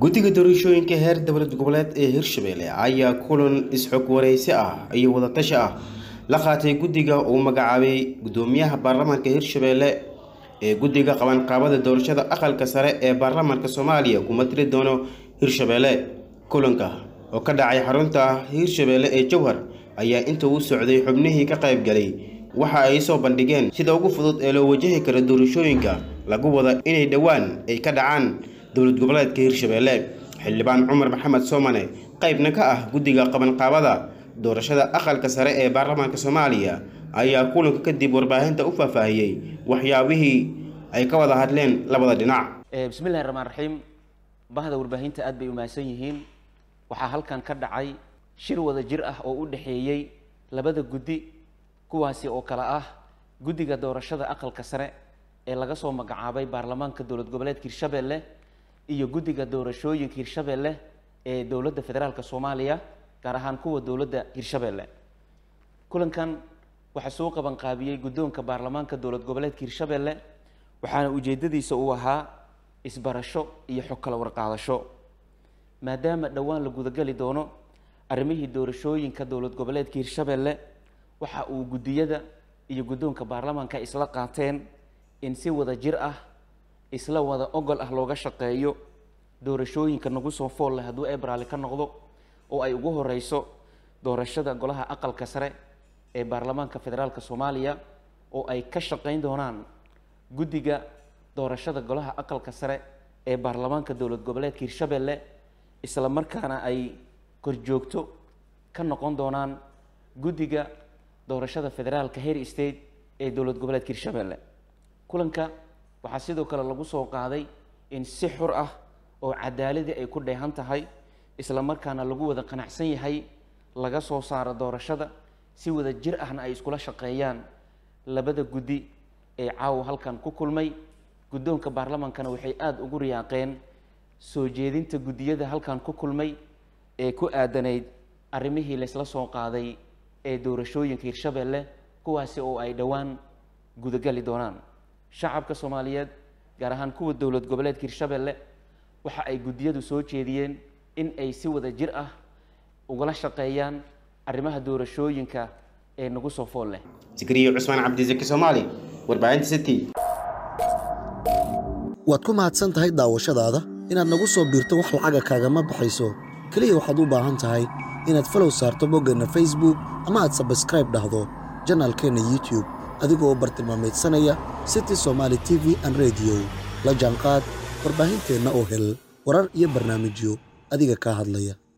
guddiga doorashooyinka heer dowlad goboleed ee hirshabeelle ayaa kulan is-xog wareysi ah iyo wadatashi ah la qaatay guddiga uu magacaabay guddoomiyaha baarlamaanka hirshabeelle ee guddiga qabanqaabada doorashada aqalka sare ee baarlamaanka soomaaliya kuma kumatiri doono hirshabeelle kulanka oo ka dhacay xarunta hirshabeelle ee jowhar ayaa inta uu socday xubnihii ka qaybgalay waxa ay soo bandhigeen sida ugu fudud ee loo wajahi karo doorashooyinka lagu wada inay dhowaan ay ka dhacaan dowlad goboleedka hirshabeelle xildhibaan cumar maxamed soomane qaybna ka ah guddiga qabanqaabada doorashada aqalka sare ee baarlamaanka soomaaliya ayaa kulanka kadib warbaahinta u faahfaahiyey waxyaabihii ay ka wada hadleen labada dhinac eh, bismillahi raxmaan raxiim bahda warbaahinta aad bay umahadsan yihiin waxaa halkan ka dhacay shir wada jir ah oo u dhexeeyey labada guddi kuwaasi oo kale ah guddiga doorashada aqalka sare ee laga soo magacaabay baarlamaanka dowlad goboleedka hirshabeelle iyo guddiga doorashooyinka hirshabeelle ee dowladda federaalka soomaaliya gaar ahaan kuwa dowladda hirshabelle kulankan waxaa soo qaban qaabiyey guddoonka baarlamaanka dowlad goboleedka hirshabelle waxaana ujeeddadiisa uu ahaa isbarasho iyo xog kala warqaadasho maadaama dhowaan la gudagali doono arrimihii doorashooyinka dowlad goboleedka hirshabelle waxa uu guddiyada iyo guddoonka baarlamaanka isla qaateen in si wada jir ah isla wada ogol ah looga shaqeeyo doorashooyinka nagu soo fool leh hadduu ebraale ka noqdo oo ay ugu horeyso doorashada golaha aqalka sare ee baarlamaanka federaalka soomaaliya oo ay ka shaqeyn doonaan guddiga doorashada golaha aqalka sare ee baarlamaanka dowlad goboleedka hirshabelle isla markaana ay korjoogto ka noqon doonaan guddiga doorashada federaalka her state ee dowlad goboleedka hirshabelle kulanka waxaa sidoo kale lagu soo qaaday in si xur ah oo cadaaladii ay ku dheehan tahay isla markaana lagu wada qanacsan yahay laga soo saaro doorashada si wada jir ahna ay iskula shaqeeyaan labada guddi ee caawa halkan ku kulmay guddoonka baarlamaankana waxay aada ugu riyaaqeen soo jeedinta guddiyada halkan ku kulmay ee ku aadanayd arrimihii laysla soo qaaday ee doorashooyinka hirshabelle kuwaasi oo ay dhowaan gudagali doonaan shacabka soomaaliyeed gaar ahaan kuwa dowlad goboleedka hirshabelle waxa ay guddiyadu soo jeediyeen in ay si wada jir ah ugala shaqeeyaan arrimaha doorashooyinka ee nagu soo fool leh zikriyo waad ku mahadsan tahay daawashadaada inaad nagu soo biirto wax lacaga kaagama baxayso keliya waxaad u baahan tahay inaad falow saarto boggeenna facebook ama aad sabskraib dhahdo janaalkeenna youtube adigoo bartilmaameydsanaya city somaali tv an rediyo la jaanqaad warbaahinteenna oo hel warar iyo barnaamijyo adiga kaa hadlaya